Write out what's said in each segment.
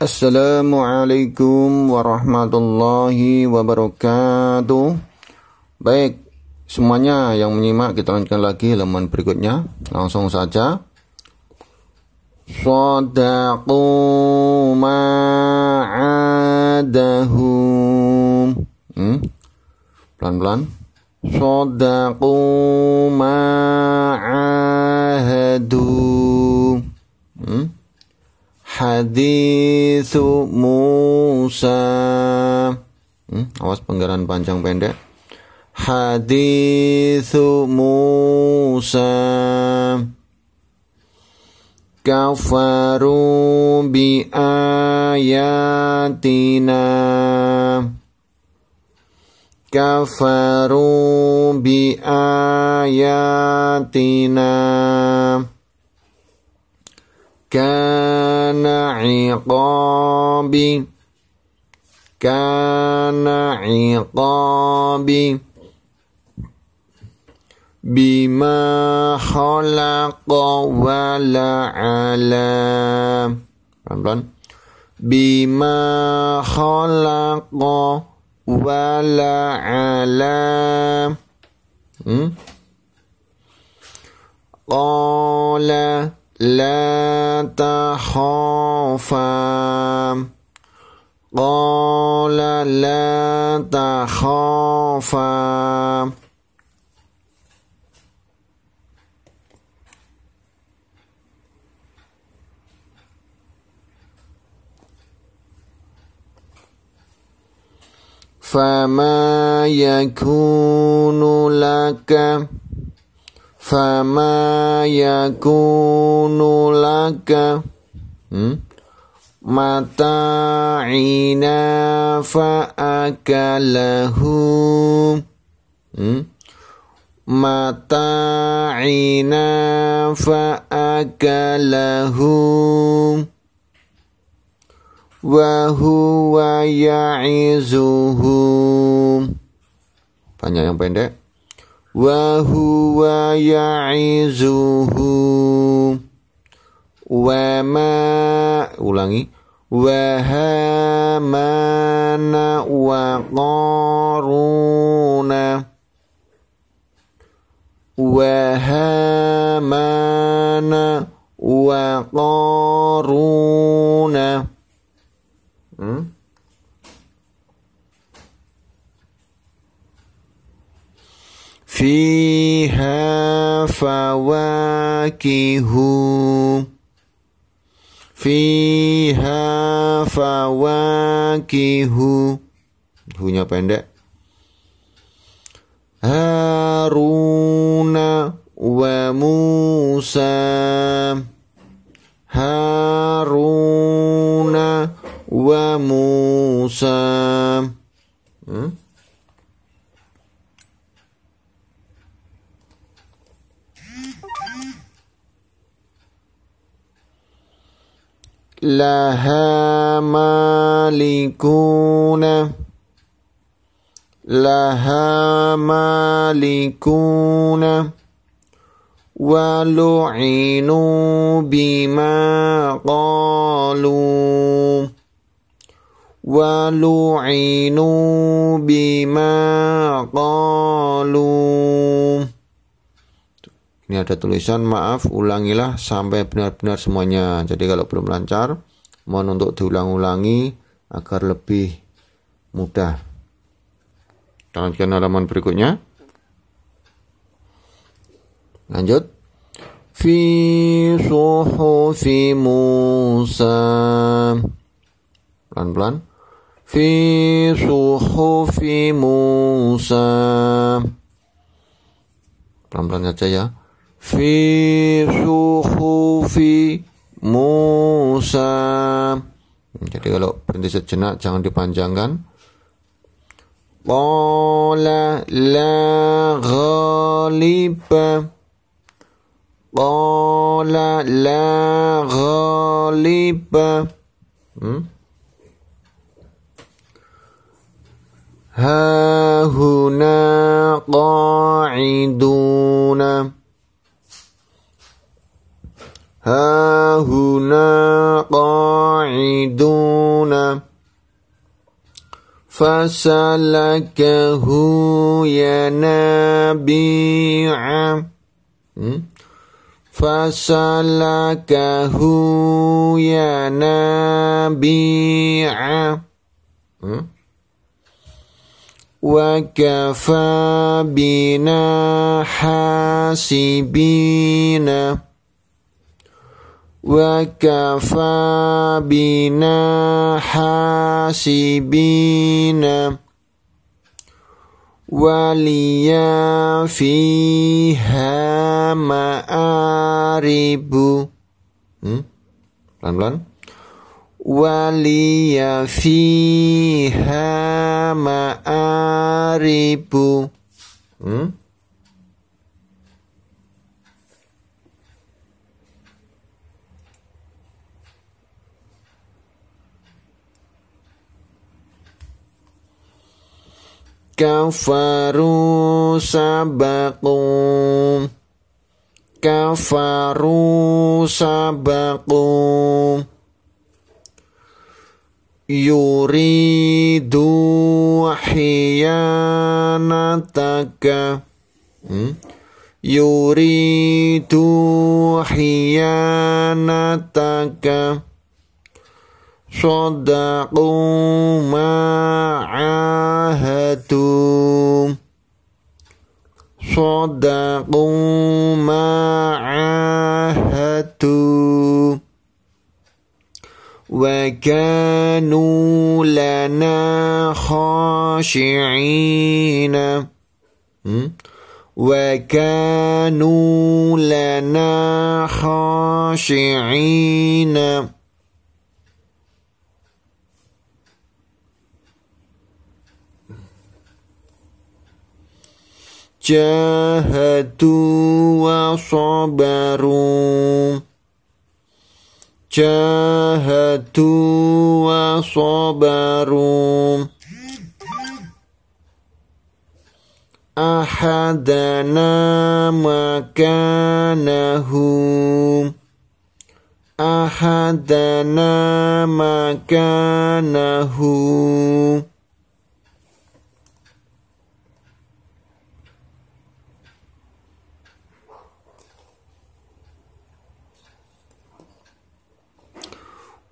Assalamualaikum warahmatullahi wabarakatuh. Baik, semuanya yang menyimak kita lanjutkan lagi halaman berikutnya. Langsung saja. Sadaqu ma'adahum. Hmm? Pelan-pelan. Sadaqu ma'adahum. hadis Musa hmm, awas penggaran panjang pendek hadis Musa kafaru bi ayatina kafaru bi ayatina Kafaru عقابي كان عقابي بما خلق ولا علام بما خلق ولا علام قال لا تخافا قال لا تخافا فما يكون لك fama yakunu laka hmm? mata ina fa akalahu hmm? mata ina fa akalahu wa huwa ya'izuhu banyak yang pendek وهو يعزه وما ulangi وهامان وقارون وهامان وقارون fiha fawakihu fiha fawakihu hunya pendek Haruna wa Musa Haruna wa Musa hmm? لها مالكون لها مالكون ولعنوا بما قالوا ولعنوا بما قالوا Ini ada tulisan maaf ulangilah sampai benar-benar semuanya. Jadi kalau belum lancar mohon untuk diulang-ulangi agar lebih mudah. lanjutkan halaman berikutnya. Lanjut. Fi suhufi Musa. Pelan-pelan. Fi suhufi Musa. Pelan-pelan saja ya fi suhufi Musa. Jadi kalau berhenti sejenak jangan dipanjangkan. Qala la ghaliba Qala la ghaliba hmm? Hahuna qa'iduna ها هنا قاعدون فسلكه ينابيع فسلكه ينابيع وكفى بنا حاسبين وكفى hasibina حاسبين وليا فيها مآرب hmm? pelan-pelan hmm? waliya fiha ma'aribu hmm? kafaru sabakum kafaru sabakum yuridu hiyanataka hmm? yuridu hiyanataka صدقوا ما عاهدوا صدقوا ما عاهدوا وكانوا لنا خاشعين وكانوا لنا خاشعين jahadu wa sabaru jahadu wa sabaru ahadana makanahu ahadana makanahu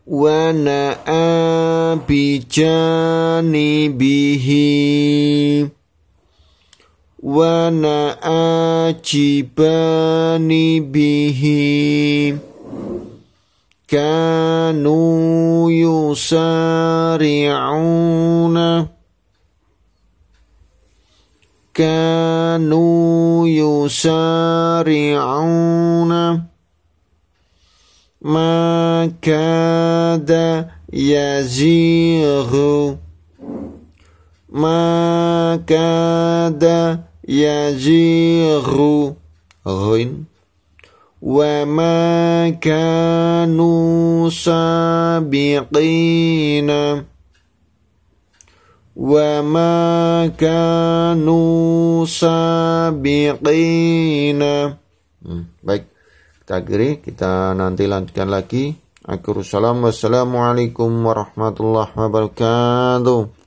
Wana a pichani bihi, wana a chipa ni bihi, ka nu yusa ri ما كاد يزيغ ما كاد يزيغ غين وما كانوا سابقين وما كانوا سابقين Baik. takbir kita nanti lanjutkan lagi. akhirussalam wassalamualaikum warahmatullahi wabarakatuh.